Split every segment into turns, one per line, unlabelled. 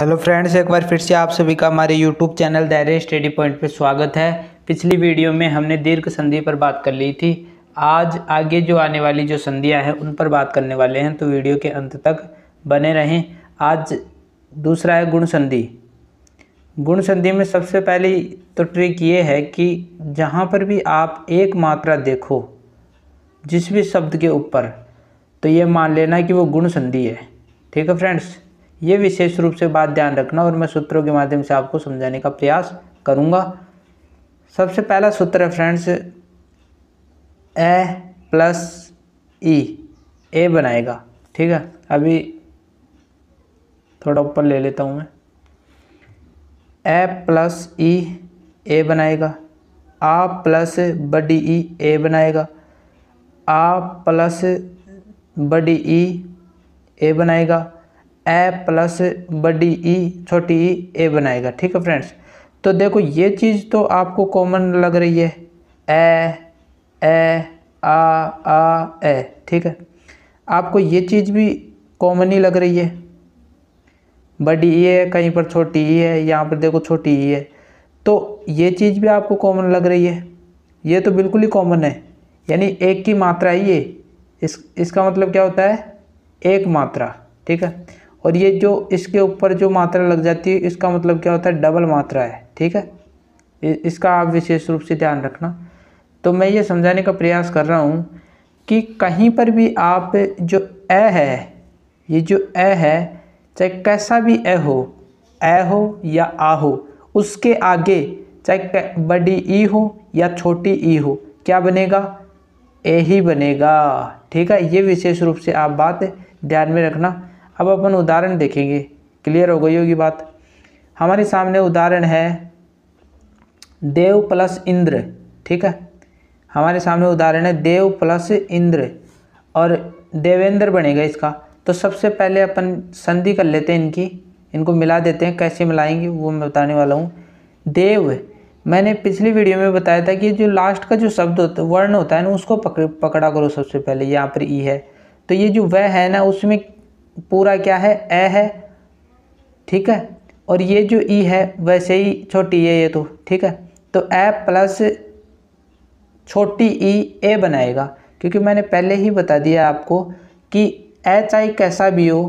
Hello friends एक बार फिर से आप सभी का हमारे यूट्यूब चैनल दायरे स्टडी पॉइंट पर स्वागत है पिछली वीडियो में हमने दीर्घ संधि पर बात कर ली थी आज आगे जो आने वाली जो संधियां हैं उन पर बात करने वाले हैं तो वीडियो के अंत तक बने रहें आज दूसरा है गुण संधि गुण संधि में सबसे पहली तो ट्रिक ये है कि जहाँ पर भी आप एक मात्रा देखो जिस भी शब्द के ऊपर तो ये मान लेना कि वो गुण संधि है ठीक है फ्रेंड्स ये विशेष रूप से बात ध्यान रखना और मैं सूत्रों के माध्यम से आपको समझाने का प्रयास करूँगा सबसे पहला सूत्र है friends A plus E e। A बनाएगा ठीक है अभी थोड़ा ऊपर ले लेता हूँ मैं ए प्लस ई ए बनाएगा आ प्लस बडी ई ए बनाएगा आ प्लस बडी ई ए बनाएगा ए प्लस बड़ी ई e, छोटी ई e, ए बनाएगा ठीक है फ्रेंड्स तो देखो ये चीज़ तो आपको कॉमन लग रही है ए ए आ आ ए ठीक है आपको ये चीज़ भी कॉमन ही लग रही है बड़ी ई e है कहीं पर छोटी ई है यहाँ पर देखो छोटी ई है तो ये चीज़ भी आपको कॉमन लग रही है ये तो बिल्कुल ही कॉमन है यानी एक की मात्रा ही ये इस इसका मतलब क्या होता है एक मात्रा ठीक है और ये जो इसके ऊपर जो मात्रा लग जाती है इसका मतलब क्या होता है डबल मात्रा है ठीक है इसका आप विशेष रूप से ध्यान रखना तो मैं ये समझाने का प्रयास कर रहा हूँ कि कहीं पर भी आप जो ए है ये जो ए है चाहे कैसा भी ए हो ए हो या आ हो उसके आगे चाहे बड़ी ई हो या छोटी ई हो क्या बनेगा ए ही बनेगा ठीक है ये विशेष रूप से आप बात ध्यान में रखना अब अपन उदाहरण देखेंगे क्लियर हो गई होगी बात हमारे सामने उदाहरण है देव प्लस इंद्र ठीक है हमारे सामने उदाहरण है देव प्लस इंद्र और देवेंद्र बनेगा इसका तो सबसे पहले अपन संधि कर लेते हैं इनकी इनको मिला देते हैं कैसे मिलाएंगे वो मैं बताने वाला हूँ देव मैंने पिछली वीडियो में बताया था कि जो लास्ट का जो शब्द होता है वर्ण होता है ना उसको पकड़ पकड़ा करो सबसे पहले यहाँ पर ई है तो ये जो वह है ना उसमें पूरा क्या है ए है ठीक है और ये जो ई है वैसे ही छोटी है ये तो ठीक है तो ए प्लस छोटी ई ए बनाएगा क्योंकि मैंने पहले ही बता दिया आपको कि ए चाहे कैसा भी हो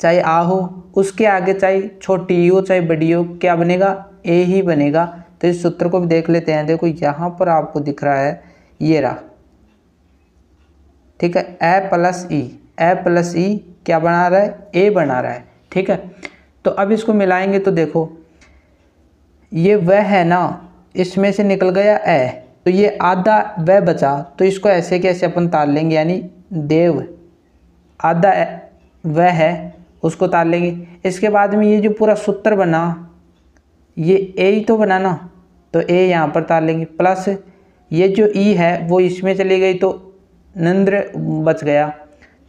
चाहे आ हो उसके आगे चाहे छोटी हो चाहे बड़ी हो क्या बनेगा ए ही बनेगा तो इस सूत्र को भी देख लेते हैं देखो यहाँ पर आपको दिख रहा है ये रहा ठीक है ए प्लस ई ए प्लस ई क्या बना रहा है ए बना रहा है ठीक है तो अब इसको मिलाएंगे तो देखो ये वह है ना इसमें से निकल गया ए तो ये आधा वह बचा तो इसको ऐसे कैसे अपन ताल लेंगे यानी देव आधा वह है उसको तार लेंगे इसके बाद में ये जो पूरा सूत्र बना ये ए ही तो बना ना तो ए यहाँ पर ताल लेंगे प्लस ये जो ई e है वो इसमें चली गई तो नंद्र बच गया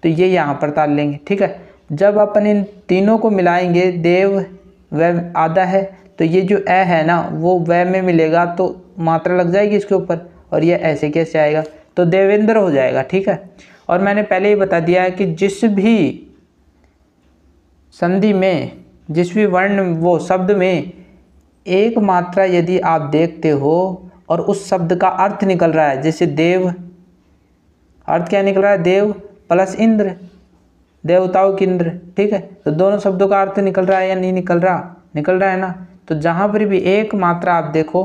तो ये यहाँ पर ताल लेंगे ठीक है जब अपन इन तीनों को मिलाएंगे देव व आधा है तो ये जो ए है ना वो व में मिलेगा तो मात्रा लग जाएगी इसके ऊपर और ये ऐसे कैसे आएगा तो देवेंद्र हो जाएगा ठीक है और मैंने पहले ही बता दिया है कि जिस भी संधि में जिस भी वर्ण वो शब्द में एक मात्रा यदि आप देखते हो और उस शब्द का अर्थ निकल रहा है जैसे देव अर्थ क्या निकल रहा है देव प्लस इंद्र देवताओं की इंद्र ठीक है तो दोनों शब्दों का अर्थ निकल रहा है या नहीं निकल रहा निकल रहा है ना तो जहाँ पर भी एक मात्रा आप देखो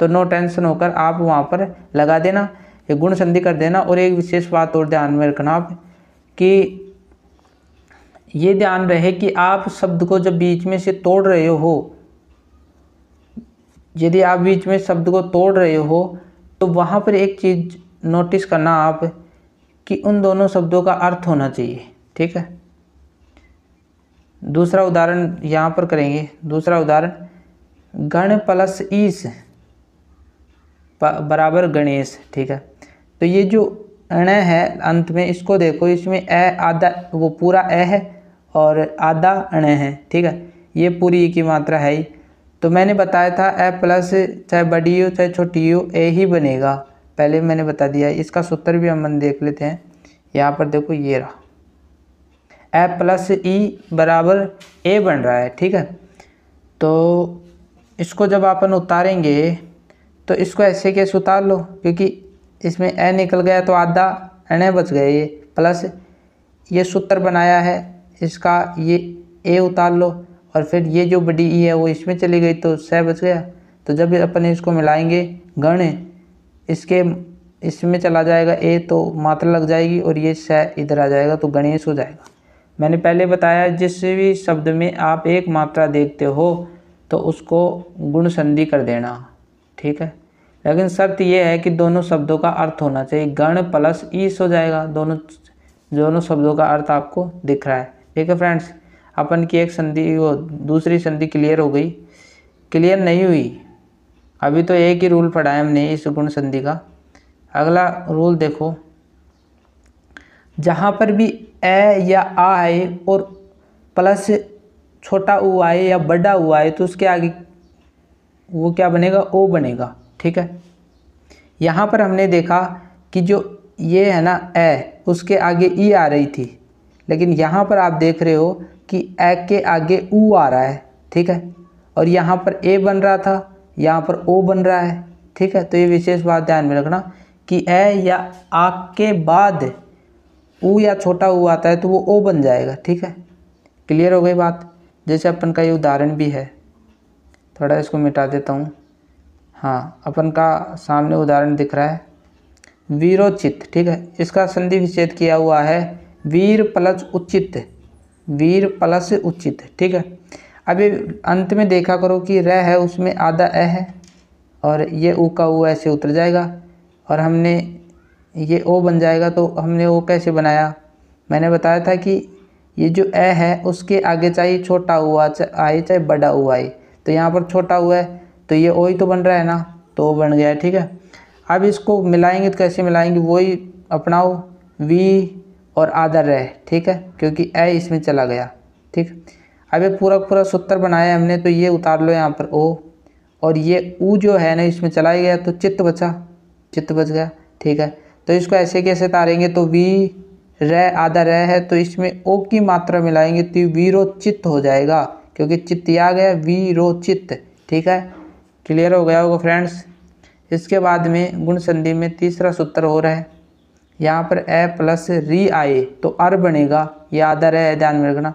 तो नो टेंशन होकर आप वहाँ पर लगा देना ये गुण संधि कर देना और एक विशेष बात और ध्यान में रखना आप कि ये ध्यान रहे कि आप शब्द को जब बीच में से तोड़ रहे हो यदि आप बीच में शब्द को तोड़ रहे हो तो वहाँ पर एक चीज़ नोटिस करना आप कि उन दोनों शब्दों का अर्थ होना चाहिए ठीक है दूसरा उदाहरण यहाँ पर करेंगे दूसरा उदाहरण गण प्लस ईस बराबर गणेश ठीक है तो ये जो अण है अंत में इसको देखो इसमें ए आधा वो पूरा ए है और आधा अण है ठीक है ये पूरी की मात्रा है ही तो मैंने बताया था ए प्लस चाहे बड़ी हो चाहे छोटी हो ए ही बनेगा पहले मैंने बता दिया है इसका सूत्र भी हम देख लेते हैं यहाँ पर देखो ये रहा ए प्लस ई बराबर ए बन रहा है ठीक है तो इसको जब अपन उतारेंगे तो इसको ऐसे कैसे उतार लो क्योंकि इसमें ए निकल गया तो आधा एन बच गए ये प्लस ये सूत्र बनाया है इसका ये ए उतार लो और फिर ये जो बड़ी ई e है वो इसमें चली गई तो सह बच गया तो जब अपन इसको मिलाएंगे गण इसके इसमें चला जाएगा ए तो मात्रा लग जाएगी और ये स इधर आ जाएगा तो गणेश हो जाएगा मैंने पहले बताया जिस भी शब्द में आप एक मात्रा देखते हो तो उसको गुण संधि कर देना ठीक है लेकिन शर्त यह है कि दोनों शब्दों का अर्थ होना चाहिए गण प्लस ईस हो जाएगा दोनों दोनों शब्दों का अर्थ आपको दिख रहा है ठीक है फ्रेंड्स अपन की एक संधि वो दूसरी संधि क्लियर हो गई क्लियर नहीं हुई अभी तो एक ही रूल पढ़ा है हमने इस गुण संधि का अगला रूल देखो जहाँ पर भी ए या आ आए और प्लस छोटा ऊ आए या बड़ा ऊ आए तो उसके आगे वो क्या बनेगा ओ बनेगा ठीक है यहाँ पर हमने देखा कि जो ये है ना ए उसके आगे ई आ रही थी लेकिन यहाँ पर आप देख रहे हो कि ए के आगे ऊ आ रहा है ठीक है और यहाँ पर ए बन रहा था यहाँ पर ओ बन रहा है ठीक है तो ये विशेष बात ध्यान में रखना कि ए या आ के बाद उ या छोटा उ आता है तो वो ओ बन जाएगा ठीक है क्लियर हो गई बात जैसे अपन का ये उदाहरण भी है थोड़ा इसको मिटा देता हूँ हाँ अपन का सामने उदाहरण दिख रहा है वीरोचित ठीक है इसका संधि विच्छेद किया हुआ है वीर प्लस उचित वीर प्लस उचित ठीक है अभी अंत में देखा करो कि र है उसमें आधा ए है और ये ऊ का ऊ ऐसे उतर जाएगा और हमने ये ओ बन जाएगा तो हमने ओ कैसे बनाया मैंने बताया था कि ये जो ए है उसके आगे चाहिए छोटा हुआ आए चाहे बड़ा हुआ आए तो यहाँ पर छोटा हुआ है तो ये ओ ही तो बन रहा है ना तो ओ बन गया है ठीक है अब इसको मिलाएंगे तो कैसे मिलाएंगे वही अपनाओ वी और आधा रह ठीक है क्योंकि ए इसमें चला गया ठीक अब ये पूरा पूरा सूत्र बनाया हमने तो ये उतार लो यहाँ पर ओ और ये ऊ जो है ना इसमें चला गया तो चित्त बचा चित्त बच गया ठीक है तो इसको ऐसे कैसे तारेंगे तो वी रे आधा रह है तो इसमें ओ की मात्रा मिलाएंगे तो वीरो चित्त हो जाएगा क्योंकि चित्त आ गया चित्त ठीक है क्लियर हो गया होगा फ्रेंड्स इसके बाद में गुण संधि में तीसरा सूत्र हो रहा है यहाँ पर ए प्लस री आए तो अर बनेगा ये आधा रह ध्यान में रखना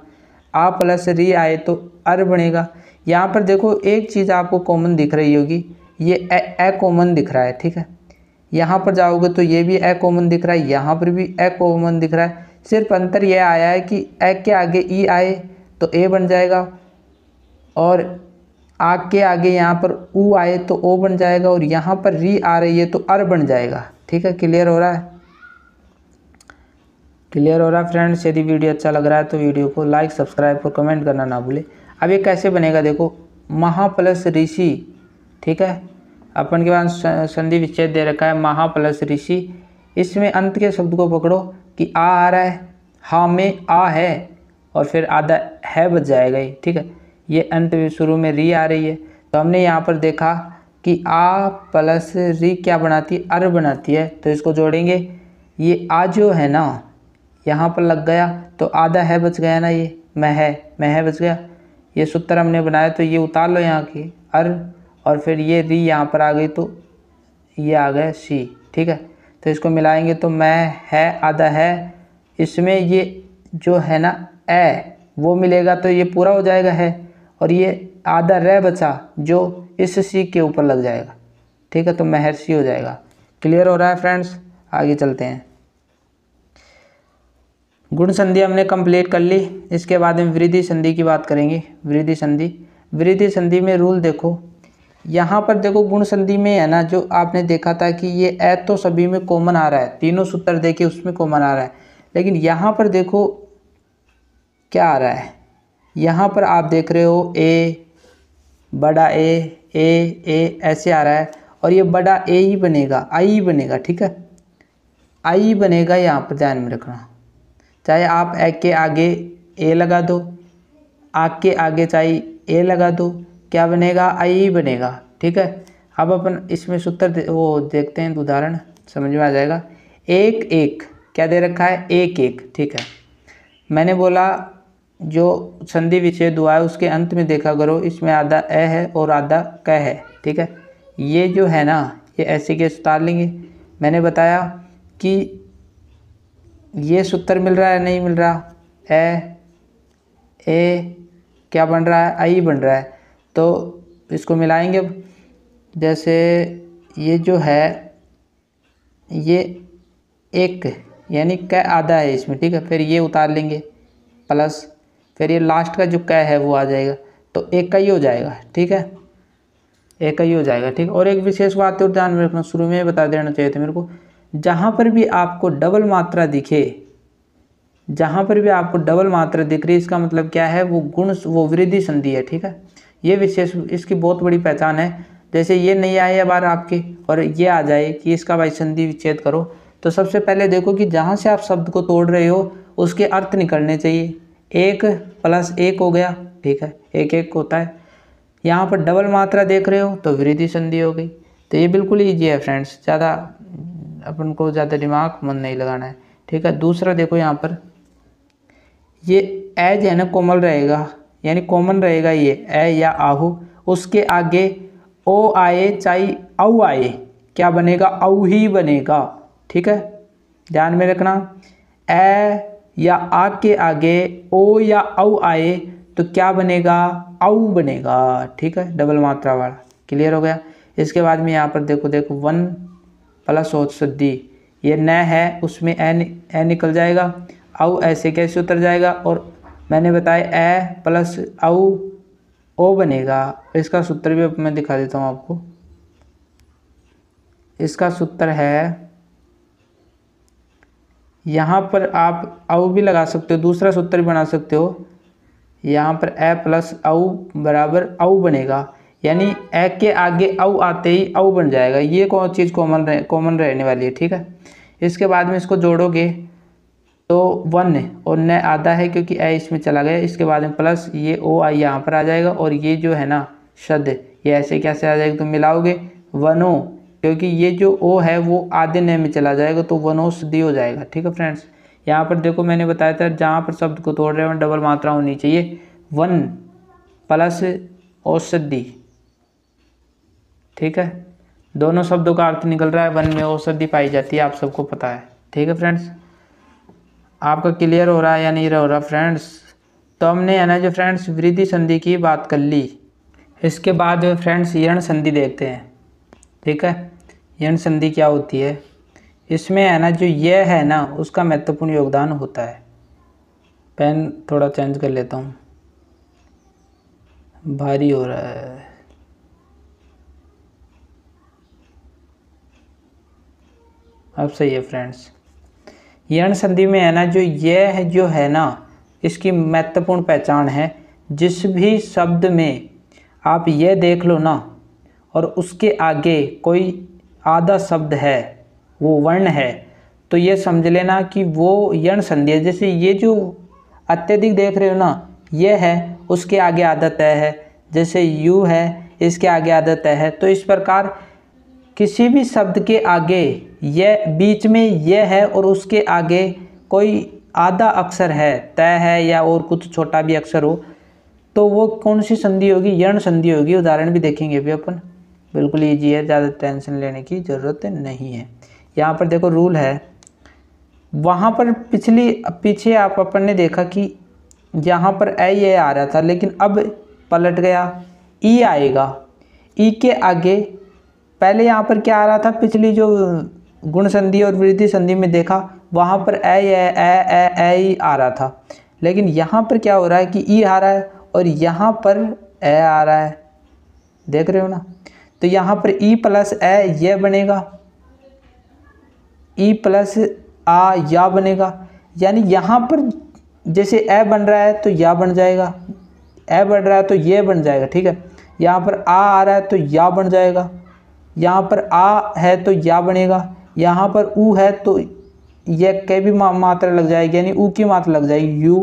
आ प्लस री आए तो अर बनेगा यहाँ पर देखो एक चीज़ आपको कॉमन दिख रही होगी ये ए कॉमन दिख रहा है ठीक है यहाँ पर जाओगे तो ये भी ए कॉमन दिख रहा है यहाँ पर भी ए कॉमन दिख रहा है सिर्फ अंतर यह आया है कि ए के आगे ई आए तो ए बन जाएगा और आ के आगे यहाँ पर ऊ आए तो ओ बन जाएगा और यहाँ पर री आ रही है तो अर बन जाएगा ठीक है क्लियर हो रहा है क्लियर हो रहा फ्रेंड्स यदि वीडियो अच्छा लग रहा है तो वीडियो को लाइक सब्सक्राइब और कमेंट करना ना भूले अब ये कैसे बनेगा देखो महा प्लस ऋषि ठीक है अपन के पास संधि विच्छेद दे रखा है महा प्लस ऋषि इसमें अंत के शब्द को पकड़ो कि आ आ रहा है हा में आ है और फिर आधा है बच जाएगा ही ठीक है ये अंत में शुरू में री आ रही है तो हमने यहाँ पर देखा कि आ प्लस री क्या बनाती है अर बनाती है तो इसको जोड़ेंगे ये आ जो है ना यहाँ पर लग गया तो आधा है बच गया ना ये मैं है मैं है बच गया ये सूत्र हमने बनाया तो ये उतार लो यहाँ की अर और फिर ये री यहाँ पर आ गई तो ये आ गया सी ठीक है तो इसको मिलाएंगे तो मैं है आधा है इसमें ये जो है ना ए वो मिलेगा तो ये पूरा हो जाएगा है और ये आधा रह बचा जो इस सी के ऊपर लग जाएगा ठीक है तो महर्षि हो जाएगा क्लियर हो रहा है फ्रेंड्स आगे चलते हैं गुण संधि हमने कंप्लीट कर ली इसके बाद हम वृद्धि संधि की बात करेंगे वृद्धि संधि वृद्धि संधि में रूल देखो यहाँ पर देखो गुण संधि में है ना जो आपने देखा था कि ये ए तो सभी में कॉमन आ रहा है तीनों सूत्र देखे उसमें कॉमन आ रहा है लेकिन यहाँ पर देखो क्या आ रहा है यहाँ पर आप देख रहे हो ए बड़ा ए ए ए ऐसे आ रहा है और ये बड़ा ए ही बनेगा आई ही बनेगा ठीक है आई बनेगा यहाँ पर ध्यान में रखना चाहे आप ए के आगे ए लगा दो आग के आगे चाहे ए लगा दो क्या बनेगा आई बनेगा ठीक है अब अपन इसमें सूत्र वो देखते हैं उदाहरण समझ में आ जाएगा एक एक क्या दे रखा है एक एक ठीक है मैंने बोला जो संधि विच्छेद हुआ है उसके अंत में देखा करो इसमें आधा ए है और आधा क है ठीक है ये जो है ना ये ऐसे के उतार लेंगे मैंने बताया कि ये सूत्र मिल रहा है नहीं मिल रहा ए ए क्या बन रहा है आई बन रहा है तो इसको मिलाएंगे जैसे ये जो है ये एक यानी क आधा है इसमें ठीक है फिर ये उतार लेंगे प्लस फिर ये लास्ट का जो क है वो आ जाएगा तो एक का ही हो जाएगा ठीक है एक का ही हो जाएगा ठीक और एक विशेष बात और ध्यान में रखना शुरू में बता देना चाहिए थे मेरे को जहाँ पर भी आपको डबल मात्रा दिखे जहाँ पर भी आपको डबल मात्रा दिख रही है इसका मतलब क्या है वो गुण वो वृद्धि संधि है ठीक है ये विशेष इसकी बहुत बड़ी पहचान है जैसे ये नहीं आए बार आपके और ये आ जाए कि इसका भाई संधि विच्छेद करो तो सबसे पहले देखो कि जहाँ से आप शब्द को तोड़ रहे हो उसके अर्थ निकलने चाहिए एक प्लस एक हो गया ठीक है एक एक होता है यहाँ पर डबल मात्रा देख रहे हो तो वृद्धि संधि हो गई तो ये बिल्कुल ईजी है फ्रेंड्स ज़्यादा अपन को ज़्यादा दिमाग मन नहीं लगाना है ठीक है दूसरा देखो यहाँ पर ये ए जो है ना कोमल रहेगा यानी कॉमन रहेगा ये ए या आहु उसके आगे ओ आए चाहे औ आए क्या बनेगा औ ही बनेगा ठीक है ध्यान में रखना ए या आ के आगे ओ या औ आए तो क्या बनेगा औ बनेगा ठीक है डबल मात्रा वाला क्लियर हो गया इसके बाद में यहाँ पर देखो देखो वन प्लस सोच सद्दी ये न है उसमें ए ए निकल जाएगा आउ ऐसे कैसे उतर जाएगा और मैंने बताया ए प्लस आउ ओ बनेगा इसका सूत्र भी मैं दिखा देता हूँ आपको इसका सूत्र है यहाँ पर आप आउ भी लगा सकते हो दूसरा सूत्र भी बना सकते हो यहाँ पर ए प्लस आउ बराबर आउ बनेगा यानी ए के आगे औ आते ही औ बन जाएगा ये कौन चीज़ कॉमन रह कॉमन रहने वाली है ठीक है इसके बाद में इसको जोड़ोगे तो वन है और न आधा है क्योंकि ए इसमें चला गया इसके बाद में प्लस ये ओ आई यहाँ पर आ जाएगा और ये जो है ना शब्द ये ऐसे कैसे आ जाएगा तुम मिलाओगे वनो क्योंकि ये जो ओ है वो आधे न में चला जाएगा तो वनो दी हो जाएगा ठीक है फ्रेंड्स यहाँ पर देखो मैंने बताया था जहाँ पर शब्द को तोड़ रहे हैं डबल मात्रा होनी चाहिए वन प्लस औषधि ठीक है दोनों शब्दों का अर्थ निकल रहा है वन में औषधि पाई जाती है आप सबको पता है ठीक है फ्रेंड्स आपका क्लियर हो रहा है या नहीं हो रहा फ्रेंड्स तो हमने है ना जो फ्रेंड्स वृद्धि संधि की बात कर ली इसके बाद फ्रेंड्स यण संधि देखते हैं ठीक है यण संधि क्या होती है इसमें है ना जो यह है ना उसका महत्वपूर्ण योगदान होता है पेन थोड़ा चेंज कर लेता हूँ भारी हो रहा है अब सही है फ्रेंड्स यण संधि में है ना जो यह है जो है ना इसकी महत्वपूर्ण पहचान है जिस भी शब्द में आप यह देख लो ना और उसके आगे कोई आधा शब्द है वो वर्ण है तो ये समझ लेना कि वो यण संधि है जैसे ये जो अत्यधिक देख रहे हो ना ये है उसके आगे आदत है जैसे यू है इसके आगे आदत है तो इस प्रकार किसी भी शब्द के आगे यह बीच में यह है और उसके आगे कोई आधा अक्षर है तय है या और कुछ छोटा भी अक्षर हो तो वो कौन सी संधि होगी यर्ण संधि होगी उदाहरण भी देखेंगे अभी अपन बिल्कुल ईजी है ज़्यादा टेंशन लेने की ज़रूरत नहीं है यहाँ पर देखो रूल है वहाँ पर पिछली पीछे आप अपन ने देखा कि यहाँ पर ए ये आ रहा था लेकिन अब पलट गया ई e आएगा ई e के आगे पहले यहाँ पर क्या आ रहा था पिछली जो गुण संधि और वृद्धि संधि में देखा वहाँ पर ए ए ए ए ए ई आ रहा था लेकिन यहाँ पर क्या हो रहा है कि ई आ रहा है और यहाँ पर ए आ रहा है देख रहे हो ना तो यहाँ पर ई प्लस ए यह बनेगा ई प्लस आ या बनेगा यानी यहाँ पर जैसे ए बन रहा है तो या बन जाएगा ए बन रहा है तो ये बन जाएगा ठीक है यहाँ पर आ आ रहा है तो या बन जाएगा यहाँ पर आ है तो या बनेगा यहाँ पर ऊ है तो यह कै भी मात्रा लग जाएगी यानी ऊ की मात्रा लग जाएगी यू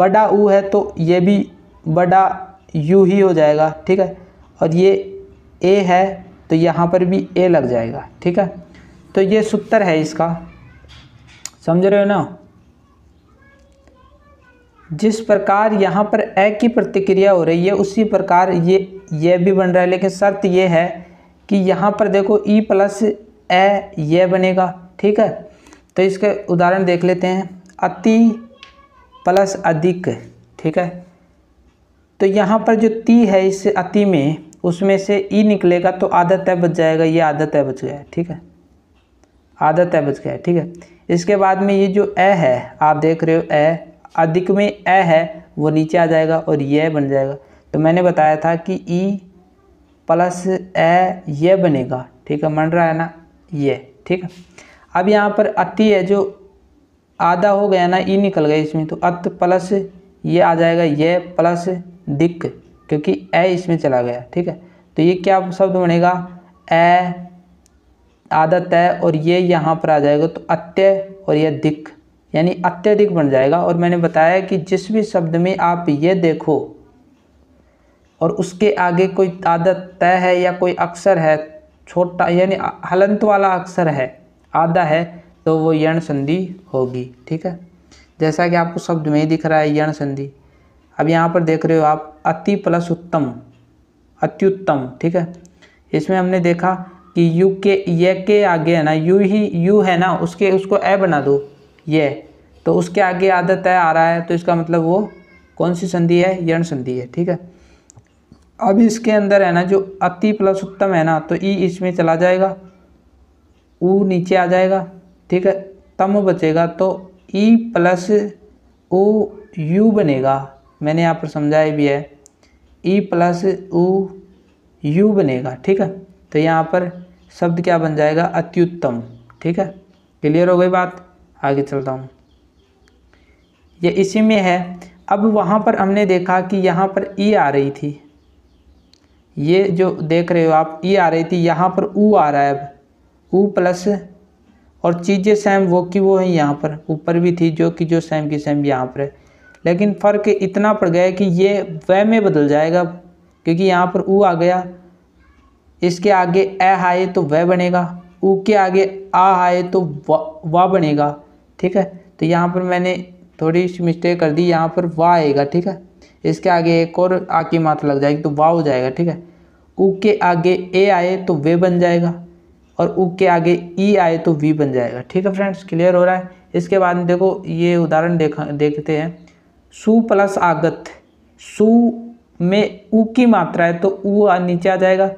बड़ा ऊ है तो यह भी बड़ा यू ही हो जाएगा ठीक है और ये ए है तो यहाँ पर भी ए लग जाएगा ठीक है तो ये सूत्र है इसका समझ रहे हो ना जिस प्रकार यहाँ पर ए की प्रतिक्रिया हो रही है उसी प्रकार ये यह भी बन रहा है लेकिन शर्त ये है कि यहाँ पर देखो ई प्लस ए ये बनेगा ठीक है तो इसके उदाहरण देख लेते हैं अति प्लस अधिक ठीक है तो यहाँ पर जो ती है इस अति में उसमें से ई e निकलेगा तो आधा तय बच जाएगा ये आधा तय बच गया ठीक है आधा तय बच गया ठीक है इसके बाद में ये जो ए है आप देख रहे हो ए अधिक में ए है वो नीचे आ जाएगा और ये बन जाएगा तो मैंने बताया था कि ई e प्लस ए ये बनेगा ठीक है मन रहा है ना ये ठीक है अब यहाँ पर अति है जो आधा हो गया ना ई निकल गया इसमें तो अत प्लस ये आ जाएगा ये प्लस दिक क्योंकि ए इसमें चला गया ठीक है तो ये क्या शब्द बनेगा ए आदा तय और ये यहाँ पर आ जाएगा तो अत्य और यह दिक यानी अत्यधिक बन जाएगा और मैंने बताया कि जिस भी शब्द में आप ये देखो और उसके आगे कोई आदत तय है या कोई अक्षर है छोटा यानी हलंत वाला अक्षर है आधा है तो वो यण संधि होगी ठीक है जैसा कि आपको शब्द में ही दिख रहा है यण संधि अब यहाँ पर देख रहे हो आप अति प्लस उत्तम अत्युत्तम ठीक है इसमें हमने देखा कि यू के ये के आगे है ना यू ही यू है ना उसके उसको ए बना दो ये तो उसके आगे आदत है आ रहा है तो इसका मतलब वो कौन सी संधि है यण संधि है ठीक है अब इसके अंदर है ना जो अति प्लस उत्तम है ना तो ई इसमें चला जाएगा उ नीचे आ जाएगा ठीक है तम बचेगा तो ई प्लस ओ यू बनेगा मैंने यहाँ पर समझाया भी है ई प्लस ओ यू बनेगा ठीक है तो यहाँ पर शब्द क्या बन जाएगा अत्युत्तम ठीक है क्लियर हो गई बात आगे चलता हूँ ये इसी में है अब वहाँ पर हमने देखा कि यहाँ पर ई आ रही थी ये जो देख रहे हो आप ये आ रही थी यहाँ पर ऊ आ रहा है अब ऊ प्लस और चीज़ें सेम वो की वो है यहाँ पर ऊपर भी थी जो कि जो सेम की सेम यहाँ पर है लेकिन फ़र्क इतना पड़ गया कि ये वह में बदल जाएगा क्योंकि यहाँ पर ऊ आ गया इसके आगे ए आए तो वह बनेगा ऊ के आगे आ आए तो वाह बनेगा ठीक है तो यहाँ पर मैंने थोड़ी सी मिस्टेक कर दी यहाँ पर वाह आएगा ठीक है इसके आगे एक और आ की मात्रा लग जाएगी तो वा हो जाएगा ठीक है उ के आगे ए आए तो वे बन जाएगा और उ के आगे ई आए तो वी बन जाएगा ठीक है फ्रेंड्स क्लियर हो रहा है इसके बाद देखो ये उदाहरण देखा देखते हैं सु प्लस आगत सु में उ की मात्रा है तो उ नीचे आ जाएगा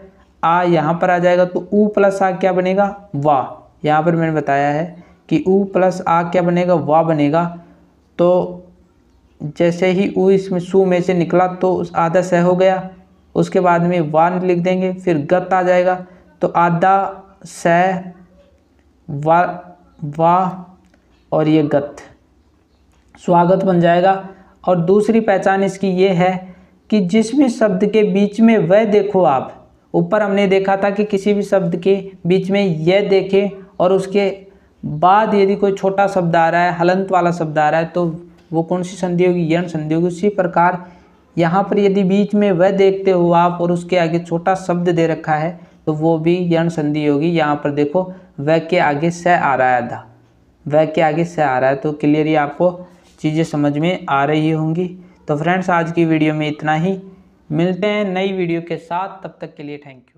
आ यहाँ पर आ जाएगा तो उ प्लस आ क्या बनेगा वाह यहाँ पर मैंने बताया है कि उ प्लस आ क्या बनेगा वाह बनेगा तो जैसे ही ऊ इसमें सू में से निकला तो उस आधा सह हो गया उसके बाद में वान लिख देंगे फिर गत आ जाएगा तो आधा सह वा वा और ये गत स्वागत बन जाएगा और दूसरी पहचान इसकी ये है कि जिस भी शब्द के बीच में वह देखो आप ऊपर हमने देखा था कि किसी भी शब्द के बीच में यह देखें और उसके बाद यदि कोई छोटा शब्द आ रहा है हलंत वाला शब्द आ रहा है तो वो कौन सी संधि होगी यण संधि होगी उसी प्रकार यहाँ पर यदि बीच में वह देखते हो आप और उसके आगे छोटा शब्द दे रखा है तो वो भी यण संधि होगी यहाँ पर देखो वह के आगे स आ रहा था वह के आगे स आ रहा है तो क्लियर ही आपको चीज़ें समझ में आ रही होंगी तो फ्रेंड्स आज की वीडियो में इतना ही मिलते हैं नई वीडियो के साथ तब तक के लिए थैंक यू